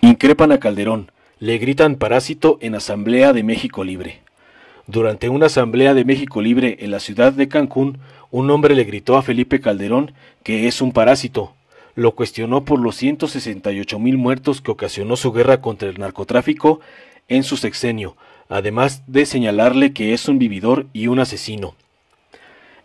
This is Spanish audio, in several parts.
Increpan a Calderón, le gritan parásito en Asamblea de México Libre. Durante una Asamblea de México Libre en la ciudad de Cancún, un hombre le gritó a Felipe Calderón que es un parásito. Lo cuestionó por los 168 mil muertos que ocasionó su guerra contra el narcotráfico en su sexenio, además de señalarle que es un vividor y un asesino.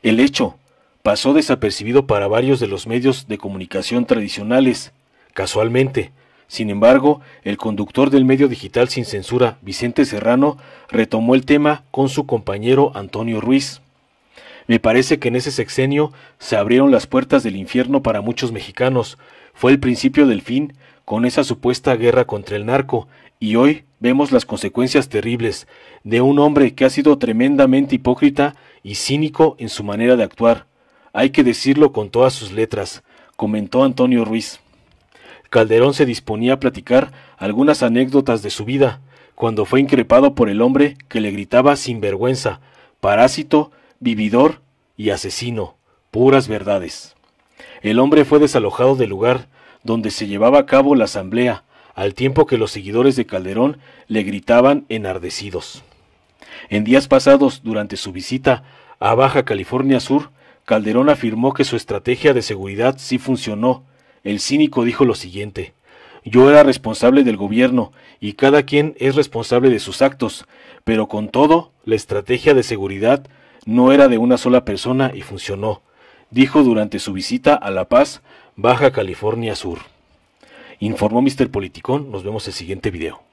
El hecho pasó desapercibido para varios de los medios de comunicación tradicionales. Casualmente, sin embargo, el conductor del medio digital sin censura, Vicente Serrano, retomó el tema con su compañero Antonio Ruiz. Me parece que en ese sexenio se abrieron las puertas del infierno para muchos mexicanos. Fue el principio del fin con esa supuesta guerra contra el narco, y hoy vemos las consecuencias terribles de un hombre que ha sido tremendamente hipócrita y cínico en su manera de actuar. Hay que decirlo con todas sus letras, comentó Antonio Ruiz. Calderón se disponía a platicar algunas anécdotas de su vida, cuando fue increpado por el hombre que le gritaba sin vergüenza, parásito, vividor y asesino, puras verdades. El hombre fue desalojado del lugar donde se llevaba a cabo la asamblea, al tiempo que los seguidores de Calderón le gritaban enardecidos. En días pasados, durante su visita a Baja California Sur, Calderón afirmó que su estrategia de seguridad sí funcionó, el cínico dijo lo siguiente. Yo era responsable del gobierno, y cada quien es responsable de sus actos, pero con todo, la estrategia de seguridad no era de una sola persona y funcionó, dijo durante su visita a La Paz, Baja California Sur. Informó Mr. Politicón, nos vemos el siguiente video.